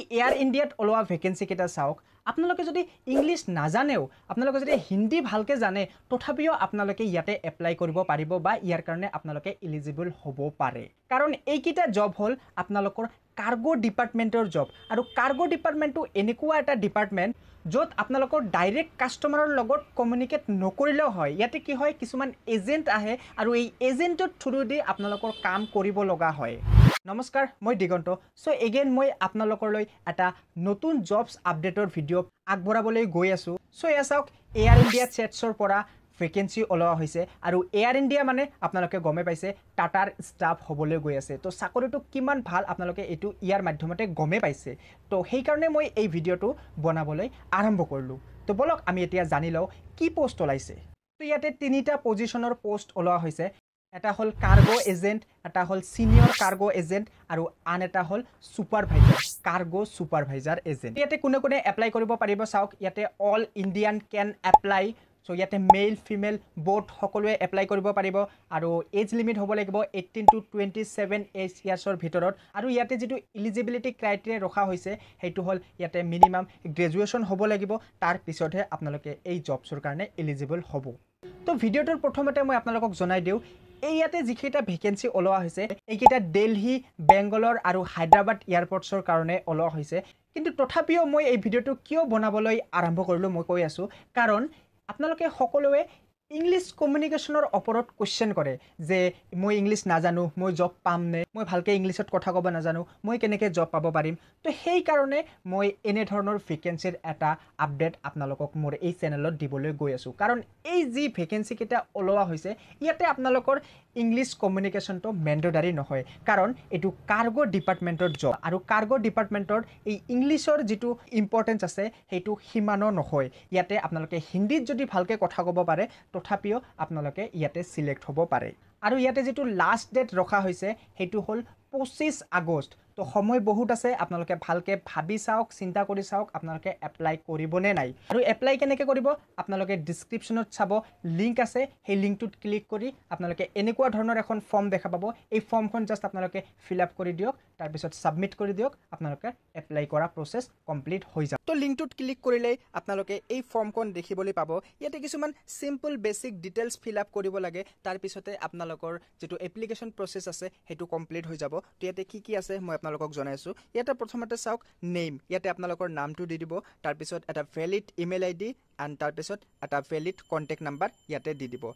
air ইণ্ডিয়াত ওলোৱা ভেকেঞ্চিকেইটা চাওক আপোনালোকে যদি ইংলিছ নাজানেও আপোনালোকে যদি হিন্দী ভালকৈ জানে তথাপিও আপোনালোকে ইয়াতে এপ্লাই কৰিব পাৰিব বা ইয়াৰ কাৰণে আপোনালোকে এলিজিবল হ'ব পাৰে কাৰণ এইকেইটা জব হ'ল আপোনালোকৰ কাৰ্গো ডিপাৰ্টমেণ্টৰ জব আৰু কাৰ্গো ডিপাৰ্টমেণ্টটো এনেকুৱা এটা ডিপাৰ্টমেণ্ট য'ত আপোনালোকৰ ডাইৰেক্ট কাষ্টমাৰৰ লগত কমিউনিকেট নকৰিলেও হয় ইয়াতে কি হয় কিছুমান এজেণ্ট আহে আৰু এই এজেণ্টৰ থ্ৰুদি আপোনালোকৰ কাম কৰিব লগা হয় নমস্কাৰ মই দিগন্ত চ' এগেইন মই আপোনালোকলৈ এটা নতুন জবছ আপডেটৰ ভিডিঅ' আগবঢ়াবলৈ গৈ আছোঁ চ' এয়া চাওক এয়াৰ ইণ্ডিয়া চেটছৰ পৰা ভেকেঞ্চি ওলোৱা হৈছে আৰু এয়াৰ ইণ্ডিয়া মানে আপোনালোকে গমে পাইছে টাটাৰ ষ্টাফ হ'বলৈ গৈ আছে তো চাকৰিটো কিমান ভাল আপোনালোকে এইটো ইয়াৰ মাধ্যমতে গমে পাইছে তো সেইকাৰণে মই এই ভিডিঅ'টো বনাবলৈ আৰম্ভ কৰিলোঁ তো বলক আমি এতিয়া জানি লওঁ কি পোষ্ট ওলাইছে তো ইয়াতে তিনিটা পজিশ্যনৰ পোষ্ট ওলোৱা হৈছে এটা হ'ল কাৰ্গো এজেণ্ট এটা হ'ল ছিনিয়ৰ কাৰ্গো এজেণ্ট আৰু আন এটা হ'ল ছুপাৰভাইজাৰ কাৰ্গো ছুপাৰভাইজাৰ এজেণ্ট ইয়াতে কোনে কোনে এপ্লাই কৰিব পাৰিব চাওক ইয়াতে অল ইণ্ডিয়ান কেন এপ্লাই চ' ইয়াতে মেইল ফিমেল বোট সকলোৱে এপ্লাই কৰিব পাৰিব আৰু এজ লিমিট হ'ব লাগিব eighteen to twenty seven age ইয়াৰ্ছৰ ভিতৰত আৰু ইয়াতে যিটো ইলিজিবিলিটি ক্ৰাইটেৰিয়া ৰখা হৈছে সেইটো হ'ল ইয়াতে মিনিমাম গ্ৰেজুৱেশ্যন হ'ব লাগিব তাৰপিছতহে আপোনালোকে এই জবছৰ কাৰণে ইলিজিবল হ'ব তো ভিডিঅ'টোৰ প্ৰথমতে মই আপোনালোকক জনাই দিওঁ এই ইয়াতে যিকেইটা ভেকেঞ্চি ওলোৱা হৈছে এইকেইটা দেলহি বেংগলৰ আৰু হায়দৰাবাদ এয়াৰপৰ্টছৰ কাৰণে ওলোৱা হৈছে কিন্তু তথাপিও মই এই ভিডিঅ'টো কিয় বনাবলৈ আৰম্ভ কৰিলোঁ মই কৈ আছোঁ কাৰণ আপোনালোকে সকলোৱে ইংলিছ কমিউনিকেশ্যনৰ ওপৰত কুৱেশ্যন কৰে যে মই ইংলিছ নাজানো মই জব পাম নে মই ভালকৈ ইংলিছত কথা ক'ব নাজানো মই কেনেকৈ জব পাব পাৰিম তো সেইকাৰণে মই এনেধৰণৰ ভেকেঞ্চিৰ এটা আপডেট আপোনালোকক মোৰ এই চেনেলত দিবলৈ গৈ আছোঁ কাৰণ এই যি ভেকেঞ্চিকেইটা ওলোৱা হৈছে ইয়াতে আপোনালোকৰ ইংলিছ কমিউনিকেশ্যনটো মেণ্ডদাৰী নহয় কাৰণ এইটো কাৰ্গো ডিপাৰ্টমেণ্টৰ জব আৰু কাৰ্গো ডিপাৰ্টমেণ্টৰ এই ইংলিছৰ যিটো ইম্পৰ্টেঞ্চ আছে সেইটো সিমানো নহয় ইয়াতে আপোনালোকে হিন্দীত যদি ভালকৈ কথা ক'ব পাৰে তথাপিও আপোনালোকে ইয়াতে চিলেক্ট হ'ব পাৰে আৰু ইয়াতে যিটো লাষ্ট ডেট ৰখা হৈছে সেইটো হ'ল পঁচিছ আগষ্ট তো সময় বহুত আছে আপোনালোকে ভালকে ভাবি চাওক চিন্তা কৰি চাওক আপোনালোকে এপ্লাই কৰিব নে নাই আৰু এপ্লাই কেনেকৈ কৰিব আপোনালোকে ডিছক্ৰিপশ্যনত চাব লিংক আছে সেই লিংকটোত ক্লিক কৰি আপোনালোকে এনেকুৱা ধৰণৰ এখন ফৰ্ম দেখা পাব এই ফৰ্মখন জাষ্ট আপোনালোকে ফিল আপ কৰি দিয়ক তাৰপিছত ছাবমিট কৰি দিয়ক আপোনালোকে এপ্লাই কৰা প্ৰচেছ কমপ্লিট হৈ যাব তো লিংকটোত ক্লিক কৰিলেই আপোনালোকে এই ফৰ্মখন দেখিবলৈ পাব ইয়াতে কিছুমান simple basic details fill up কৰিব লাগে তাৰপিছতে আপোনালোকৰ যিটো এপ্লিকেশ্যন প্ৰচেছ আছে সেইটো কমপ্লিট হৈ যাব তো ইয়াতে কি কি আছে মই আপোনালোকক জনাইছোঁ ইয়াতে প্ৰথমতে চাওক নেইম ইয়াতে আপোনালোকৰ নামটো দি দিব তাৰপিছত এটা valid email I D and তাৰপিছত এটা ভেলিড কণ্টেক্ট নাম্বাৰ ইয়াতে দি দিব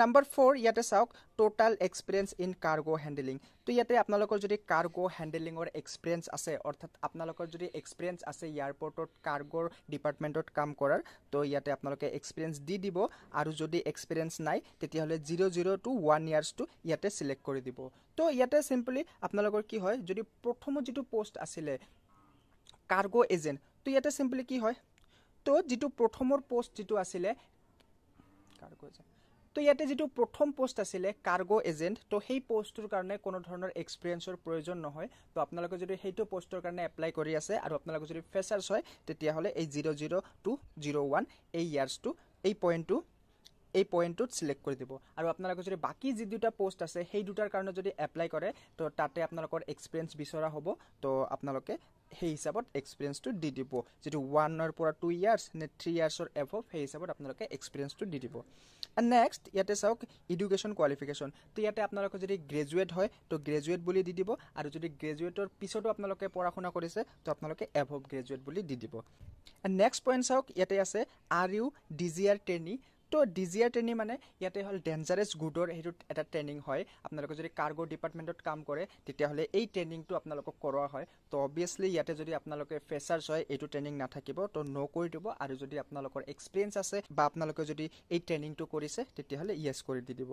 নাম্বাৰ ফ'ৰ ইয়াতে চাওক total experience in cargo handling তো ইয়াতে আপোনালোকৰ যদি কাৰ্গো হেণ্ডেলিঙৰ এক্সপিৰিয়েঞ্চ আছে অৰ্থাৎ আপোনালোকৰ যদি এক্সপিৰিয়েঞ্চ আছে এয়াৰপৰ্টত কাৰ্গোৰ ডিপাৰ্টমেণ্টত কাম কৰাৰ তো ইয়াতে আপোনালোকে এক্সপিৰিয়েঞ্চ দি দিব আৰু যদি এক্সপিৰিয়েঞ্চ নাই তেতিয়াহ'লে জিৰ' জিৰ' টু ওৱান ইয়াৰ্ছটো ইয়াতে ছিলেক্ট কৰি দিব তো ইয়াতে চিম্পলি আপোনালোকৰ কি হয় যদি প্ৰথম যিটো পষ্ট আছিলে কাৰ্গো এজেণ্ট তো ইয়াতে চিম্পলি কি হয় তো যিটো প্ৰথমৰ পষ্ট যিটো আছিলে কাৰ্গো এজেণ্ট তো ইয়াতে যিটো প্ৰথম পষ্ট আছিলে কাৰ্গো এজেণ্ট তো সেই পষ্টটোৰ কাৰণে কোনো ধৰণৰ এক্সপিৰিয়েঞ্চৰ প্ৰয়োজন নহয় তো আপোনালোকে যদি সেইটো পষ্টৰ কাৰণে এপ্লাই কৰি আছে আৰু আপোনালোকে যদি ফ্ৰেচাৰ্ছ হয় তেতিয়াহ'লে এই zero' zero' to zero' one এই ইয়াৰ্ছটো এই পইণ্টটো এই পইণ্টটোত ছিলেক্ট কৰি দিব আৰু আপোনালোকে যদি বাকী যি দুটা পষ্ট আছে সেই দুটাৰ কাৰণে যদি এপ্লাই কৰে তো তাতে আপোনালোকৰ এক্সপিৰিয়েঞ্চ বিচৰা হ'ব তো আপোনালোকে সেই হিচাপত এক্সপিৰিয়েঞ্চটো দি দিব যিটো ওৱানৰ পৰা টু ইয়াৰ্ছ নে থ্ৰী ইয়াৰ্ছৰ এভভ সেই হিচাপত আপোনালোকে এক্সপিৰিয়েঞ্চটো দি দিব নেক্সট ইয়াতে চাওক ইডুকেশ্যন কোৱালিফিকেশ্যন তো ইয়াতে আপোনালোকে যদি গ্ৰেজুৱেট হয় তো গ্ৰেজুৱেট বুলি দি দিব আৰু যদি গ্ৰেজুৱেটৰ পিছতো আপোনালোকে পঢ়া শুনা কৰিছে তো আপোনালোকে এভভ গ্ৰেজুৱেট বুলি দি দিব নেক্সট পইণ্ট চাওক ইয়াতে আছে are you D G R training তো আৰ ট্ৰেইনিং মানে ইয়াতে হল ডেঞ্জাৰেছ গুডৰ সেইটো এটা ট্ৰেইনিং হয় আপোনালোকে যদি কাৰ্গো ডিপাৰ্টমেণ্টত কাম কৰে তেতিয়াহ'লে এই ট্ৰেইনিংটো আপোনালোকক কৰোৱা হয় তো অবভিয়াছলি ইয়াতে যদি আপোনালোকে ফ্ৰেচাৰ্ছ হয় এইটো ট্ৰেইনিং নাথাকিব তো ন' কৰি দিব আৰু যদি আপোনালোকৰ এক্সপিৰিয়েঞ্চ আছে বা আপোনালোকে যদি এই ট্ৰেইনিংটো কৰিছে তেতিয়াহ'লে য়েছ কৰি দি দিব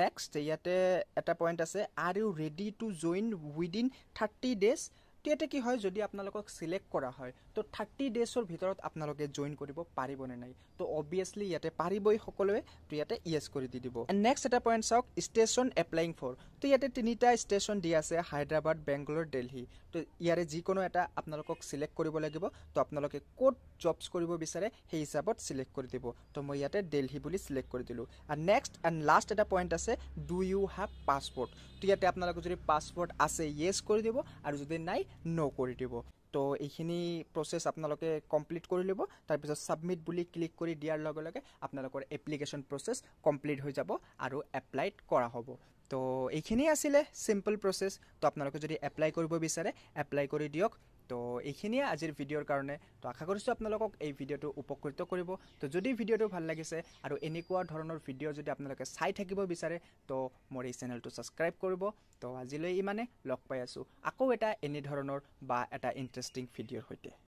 নেক্সট ইয়াতে এটা পইণ্ট আছে are you ready to join within thirty days তেতিয়া কি হয় যদি আপোনালোকক ছিলেক্ট কৰা হয় তো থাৰ্টি ডেজৰ ভিতৰত আপোনালোকে জইন কৰিব পাৰিবনে নাই তো অবভিয়াছলি ইয়াতে পাৰিবই সকলোৱে তো ইয়াতে ইয়েছ কৰি দি দিব এণ্ড নেক্সট এটা পইণ্ট চাওক ষ্টেচন এপ্লাইং ফৰ তো ইয়াতে তিনিটা ষ্টেচন দি আছে হায়দৰাবাদ বেংগলোৰ দেলহি তো ইয়াৰে যিকোনো এটা আপোনালোকক ছিলেক্ট কৰিব লাগিব তো আপোনালোকে ক'ত জবছ কৰিব বিচাৰে সেই হিচাপত ছিলেক্ট কৰি দিব তো মই ইয়াতে দেলহি বুলি ছিলেক্ট কৰি দিলোঁ আৰু নেক্সট এণ্ড লাষ্ট এটা পইণ্ট আছে ডু ইউ হেভ পাছপৰ্ট তো ইয়াতে আপোনালোকে যদি পাছপৰ্ট আছে য়েছ কৰি দিব আৰু যদি নাই ন' কৰি দিব তো এইখিনি প্ৰচেছ আপোনালোকে কমপ্লিট কৰি ল'ব তাৰপিছত ছাবমিট বুলি ক্লিক কৰি দিয়াৰ লগে লগে আপোনালোকৰ এপ্লিকেশ্যন প্ৰচেছ কমপ্লিট হৈ যাব আৰু এপ্লাইড কৰা হ'ব তো এইখিনিয়ে আছিলে চিম্পল প্ৰচেছ তো আপোনালোকে যদি এপ্লাই কৰিব বিচাৰে এপ্লাই কৰি দিয়ক তো এইখিনিয়ে আজিৰ ভিডিঅ'ৰ কাৰণে তো আশা কৰিছোঁ আপোনালোকক এই ভিডিঅ'টো উপকৃত কৰিব তো যদি ভিডিঅ'টো ভাল লাগিছে আৰু এনেকুৱা ধৰণৰ ভিডিঅ' যদি আপোনালোকে চাই থাকিব বিচাৰে তো মোৰ এই চেনেলটো ছাবস্ক্ৰাইব কৰিব তো আজিলৈ ইমানে লগ পাই আছোঁ আকৌ এটা এনেধৰণৰ বা এটা ইণ্টাৰেষ্টিং ভিডিঅ'ৰ সৈতে